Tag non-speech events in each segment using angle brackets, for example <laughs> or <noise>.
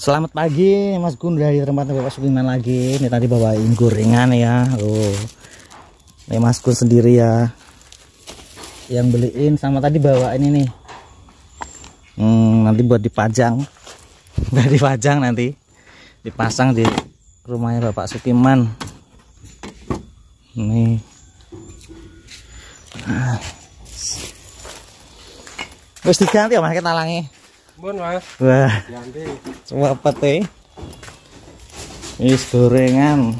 Selamat pagi Mas Gun dari tempat Bapak Sukiman lagi. Ini tadi bawain gorengan ya. Oh. Ini Mas Gun sendiri ya. Yang beliin sama tadi bawain ini. Hmm, nanti buat dipajang. <laughs> Dari pajang nanti dipasang di rumahnya Bapak Sukiman. Ini. Nah. Terus diganti ya Mas kita bun Mas. Wah. Ganti. pete. is gorengan.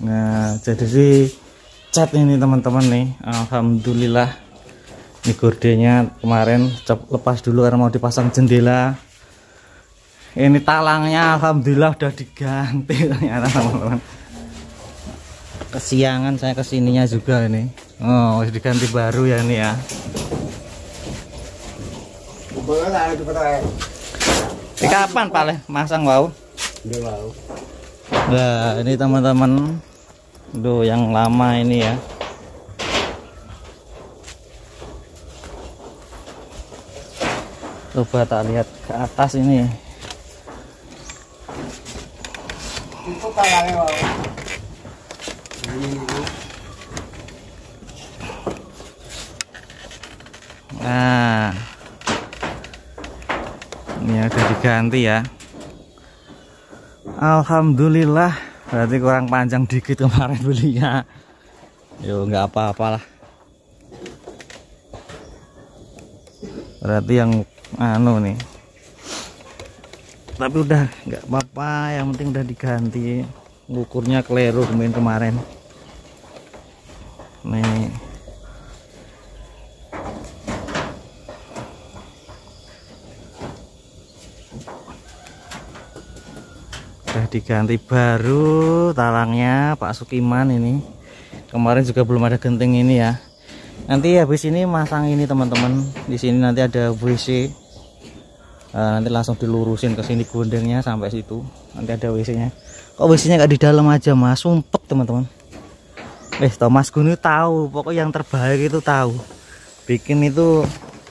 Nah, jadi si cat ini teman-teman nih. Alhamdulillah. Ini gordenya kemarin lepas dulu karena mau dipasang jendela. Ini talangnya alhamdulillah udah diganti ternyata teman-teman. Kesiangan saya kesininya juga ini. Oh, diganti baru ya ini ya. Ini kapan paling masang wau? Nah, ini teman-teman. Duh, yang lama ini ya. Coba tak lihat ke atas ini. Itu Nah, ini udah diganti ya Alhamdulillah berarti kurang panjang dikit kemarin belinya yo nggak apa-apalah berarti yang anu nih tapi udah nggak apa-apa yang penting udah diganti ukurnya keliru kemarin kemarin sudah diganti baru talangnya Pak Sukiman ini kemarin juga belum ada genting ini ya nanti habis ini masang ini teman-teman di sini nanti ada WC eh, nanti langsung dilurusin ke sini gondengnya sampai situ nanti ada WC nya kok WC nya gak di dalam aja mas sumpek teman-teman eh Thomas Guni tahu pokok yang terbaik itu tahu bikin itu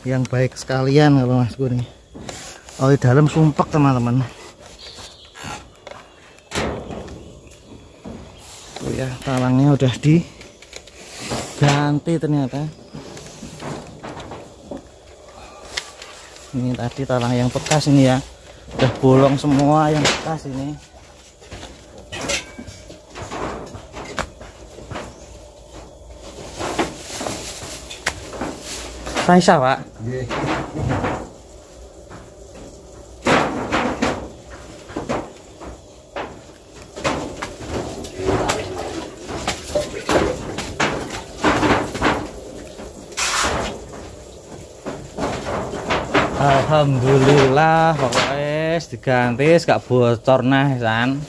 yang baik sekalian kalau Mas Guni oh di dalam sumpek teman-teman ya talangnya udah diganti ternyata ini tadi talang yang bekas ini ya udah bolong semua yang bekas ini Raisa pak iya. Alhamdulillah pokoknya diganti gak bocor nah san hmm.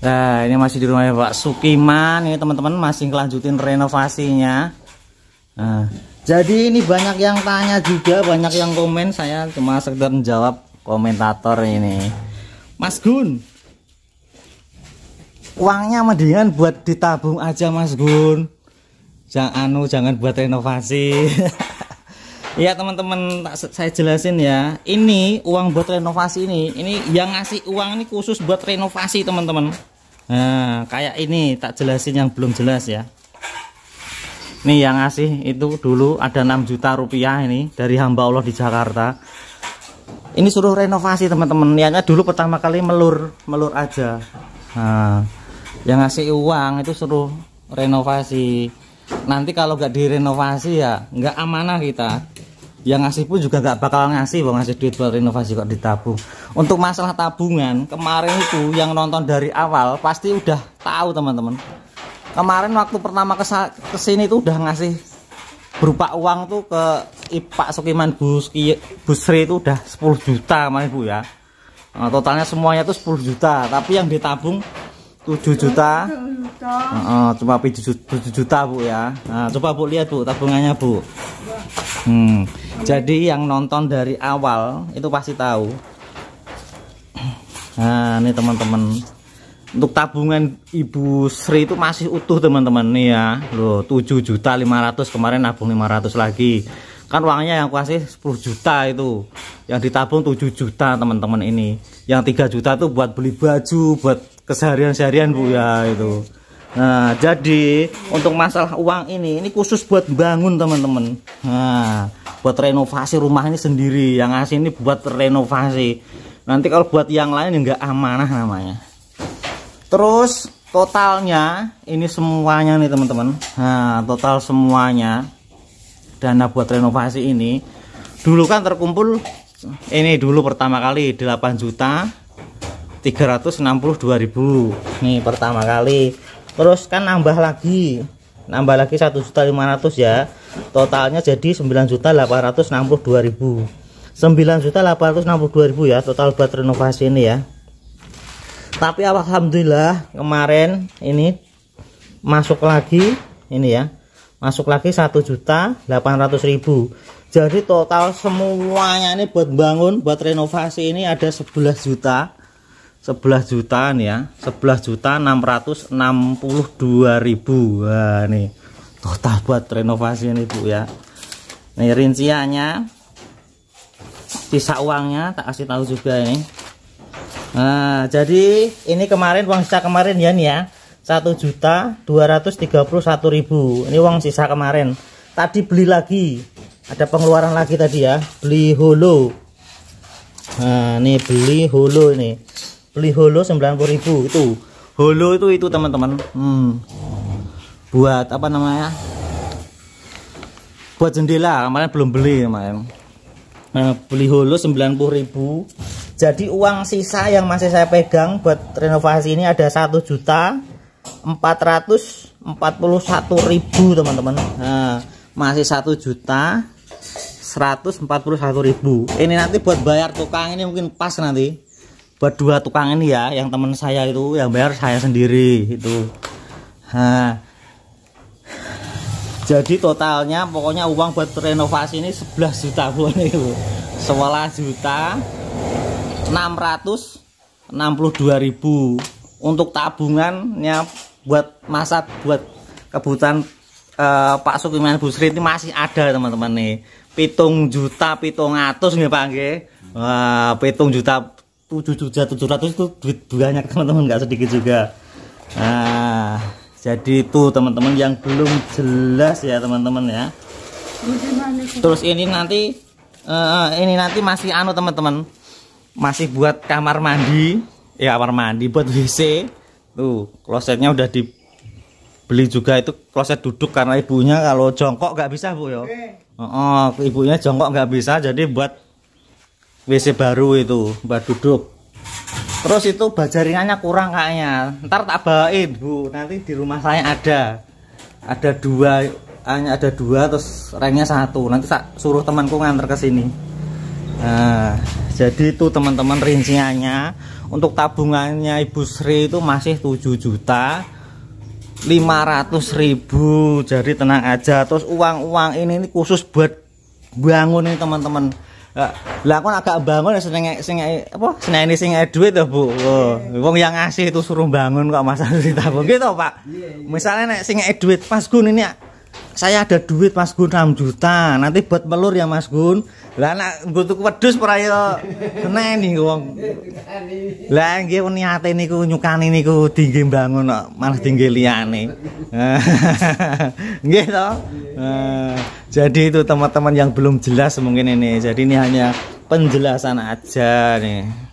Nah ini masih di rumahnya Pak Sukiman ini teman-teman masih ngelanjutin renovasinya nah, Jadi ini banyak yang tanya juga banyak yang komen saya cuma sekedar menjawab komentator ini Mas Gun uangnya mendingan buat ditabung aja Mas Gun jangan anu jangan buat renovasi <laughs> ya teman-teman saya jelasin ya ini uang buat renovasi ini ini yang ngasih uang ini khusus buat renovasi teman-teman nah kayak ini tak jelasin yang belum jelas ya ini yang ngasih itu dulu ada 6 juta rupiah ini dari hamba Allah di Jakarta ini suruh renovasi teman-teman niatnya dulu pertama kali melur melur aja nah, yang ngasih uang itu suruh renovasi nanti kalau nggak direnovasi ya nggak amanah kita yang ngasih pun juga nggak bakal ngasih mau ngasih duit buat renovasi kok ditabung untuk masalah tabungan kemarin itu yang nonton dari awal pasti udah tahu teman-teman kemarin waktu pertama kesini itu udah ngasih berupa uang tuh ke Pak Sukiman Bu Busri itu udah 10 juta mah Ibu ya nah, totalnya semuanya tuh 10 juta tapi yang ditabung 7 juta, 7 juta. Uh, uh, cuma 7 juta, 7 juta Bu ya nah, coba Bu lihat Bu tabungannya Bu hmm. jadi yang nonton dari awal itu pasti tahu nah ini teman-teman untuk tabungan Ibu Sri itu masih utuh teman-teman nih ya loh 7 juta 500 kemarin nabung 500 lagi kan uangnya yang kuasai kasih 10 juta itu yang ditabung 7 juta teman-teman ini yang 3 juta tuh buat beli baju buat keseharian seharian Bu ya itu nah jadi untuk masalah uang ini ini khusus buat bangun teman-teman nah buat renovasi rumah ini sendiri yang ngasih ini buat renovasi nanti kalau buat yang lain enggak amanah namanya terus totalnya ini semuanya nih teman-teman nah total semuanya dana buat renovasi ini dulu kan terkumpul ini dulu pertama kali 8 juta 362.000. nih pertama kali terus kan nambah lagi nambah lagi 1.500 ya totalnya jadi 9.862.000 9.862.000 ya total buat renovasi ini ya tapi alhamdulillah kemarin ini masuk lagi ini ya masuk lagi satu juta ratus ribu jadi total semuanya ini buat bangun buat renovasi ini ada 11 juta 11 jutaan ya 11 juta 662 ribu Wah, nih total buat renovasi ini Bu ya ini rinciannya sisa uangnya tak kasih tahu juga ini Nah, jadi ini kemarin uang sisa kemarin ya nih ya. 1 juta 231.000. ribu ini uang sisa kemarin tadi beli lagi ada pengeluaran lagi tadi ya beli holo nah ini beli holo ini beli holo 90.000 itu holo itu itu teman-teman hmm. buat apa namanya buat jendela kemarin belum beli kemarin nah beli holo 90.000. Jadi uang sisa yang masih saya pegang buat renovasi ini ada satu juta empat ratus empat puluh satu ribu teman-teman. Nah, masih satu juta seratus empat puluh satu ribu. Ini nanti buat bayar tukang ini mungkin pas nanti buat dua tukang ini ya. Yang teman saya itu yang bayar saya sendiri itu. Nah, jadi totalnya pokoknya uang buat renovasi ini 11 juta pun itu 11 juta 662.000 untuk tabungannya buat masa buat kebutuhan eh, Pak Sukiman Busri ini masih ada teman-teman nih pitung juta pitung atus nih Pak nge. wah pitung juta tujuh juta tujuh ratus itu duit banyak teman-teman nggak sedikit juga nah jadi itu teman-teman yang belum jelas ya teman-teman ya terus ini nanti eh, eh, ini nanti masih anu teman-teman masih buat kamar mandi ya kamar mandi buat WC tuh klosetnya udah dibeli juga itu kloset duduk karena ibunya kalau jongkok nggak bisa bu yo oh, oh ibunya jongkok nggak bisa jadi buat WC baru itu buat duduk terus itu bajaringannya kurang kayaknya ntar tak bawain bu nanti di rumah saya ada ada dua hanya ada dua terus ringnya satu nanti tak suruh temanku nganter ke sini nah jadi itu teman-teman rinciannya untuk tabungannya Ibu Sri itu masih 7 juta 500 ribu jadi tenang aja terus uang-uang ini, ini khusus buat bangun ini teman-teman nah, lah aku agak bangun ya seneng seneng apa seneng ini seneng duit ya bu iya. oh, wong yang ngasih itu suruh bangun kok masa <laughs> cerita Gitu pak iya, iya. misalnya nek seneng duit pas gun ini saya ada duit Mas Gun 6 juta nanti buat melur ya Mas Gun lah nak gue tuku wedhus ora yo ya? seneni wong lah nggih niate niku nyukani niku dingge tinggi bangun malah tinggi liyane <laughs> nggih to eh, jadi itu teman-teman yang belum jelas mungkin ini jadi ini hanya penjelasan aja nih